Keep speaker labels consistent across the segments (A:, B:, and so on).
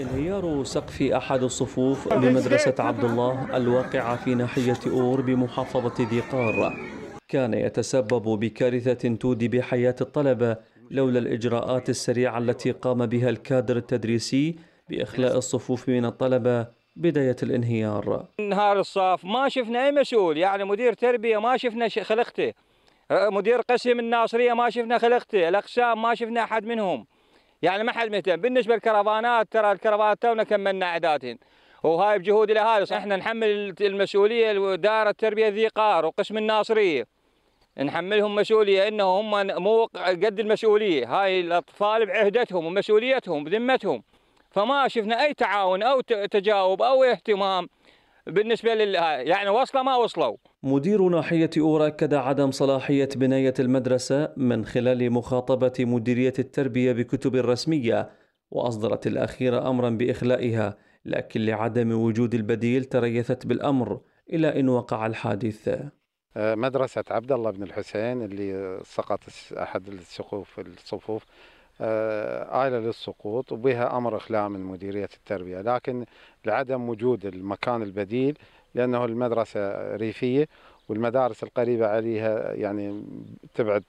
A: انهيار سقف أحد الصفوف لمدرسة عبد الله الواقعة في ناحية أور بمحافظة ذي قار كان يتسبب بكارثة تودي بحياة الطلبة لولا الإجراءات السريعة التي قام بها الكادر التدريسي بإخلاء الصفوف من الطلبة بداية الانهيار
B: انهار الصف ما شفنا أي مسؤول يعني مدير تربية ما شفنا خلقته أه، مدير قسم الناصرية ما شفنا خلقته الأقسام ما شفنا أحد منهم يعني ما حد مهتم بالنسبه للكرفانات ترى الكرفانات تونا كملنا اعدادهن وهاي بجهود الاهالي صح احنا نحمل المسؤوليه دائره التربيه ذي قار وقسم الناصريه نحملهم مسؤوليه انه هم مو قد المسؤوليه هاي الاطفال بعهدتهم ومسؤوليتهم بذمتهم فما شفنا اي تعاون او تجاوب او اهتمام بالنسبه لل يعني وصلوا ما وصلوا
A: مدير ناحية أورا أكد عدم صلاحية بناية المدرسة من خلال مخاطبة مديرية التربية بكتب رسمية وأصدرت الأخيرة أمرا بإخلائها لكن لعدم وجود البديل تريثت بالأمر إلى أن وقع الحادث
C: آه، مدرسة عبد الله بن الحسين اللي سقط أحد السقوف الصفوف عائلة آه، للسقوط وبها أمر إخلاء من مديرية التربية لكن لعدم وجود المكان البديل لأنه المدرسة ريفية والمدارس القريبة عليها يعني تبعد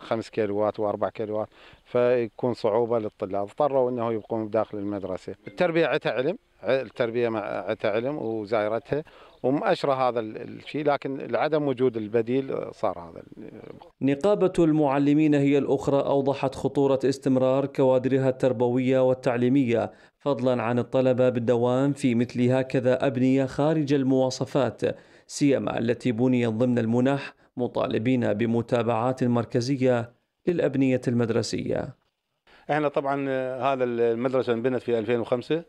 C: خمس كيلوات وأربع كيلوات فيكون صعوبة للطلاب اضطروا أنه يبقون داخل المدرسة التربية عتها علم التربية عتها علم وزايرتها
A: ومؤشرة هذا الشيء لكن عدم وجود البديل صار هذا نقابة المعلمين هي الأخرى أوضحت خطورة استمرار كوادرها التربوية والتعليمية فضلا عن الطلبة بالدوام في مثل هكذا أبنية خارج المواصفات سيما التي بنيت ضمن المنح مطالبين بمتابعات مركزية للأبنية المدرسية
D: احنا طبعا آه، هذا المدرسة انبنت في 2005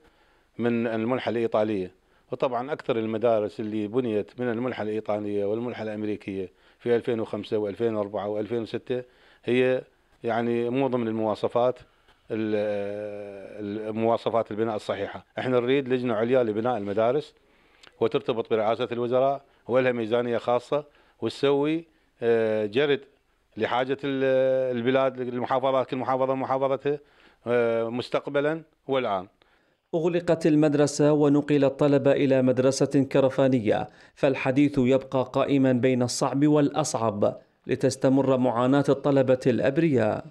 D: من المنحة الإيطالية وطبعا أكثر المدارس اللي بنيت من المنحة الإيطالية والمنحة الأمريكية في 2005 و2004 و2006 هي يعني مو ضمن المواصفات المواصفات آه، البناء الصحيحة احنا نريد لجنة عليا لبناء المدارس وترتبط برئاسة الوزراء ولها ميزانيه خاصه وتسوي آه، جرد لحاجه البلاد المحافظات كل محافظه محافظتها آه، مستقبلا والان
A: أغلقت المدرسة ونقل الطلبة إلى مدرسة كرفانية فالحديث يبقى قائما بين الصعب والأصعب لتستمر معاناة الطلبة الأبرياء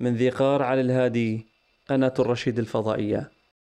A: من ذي قار على الهادي قناة الرشيد الفضائية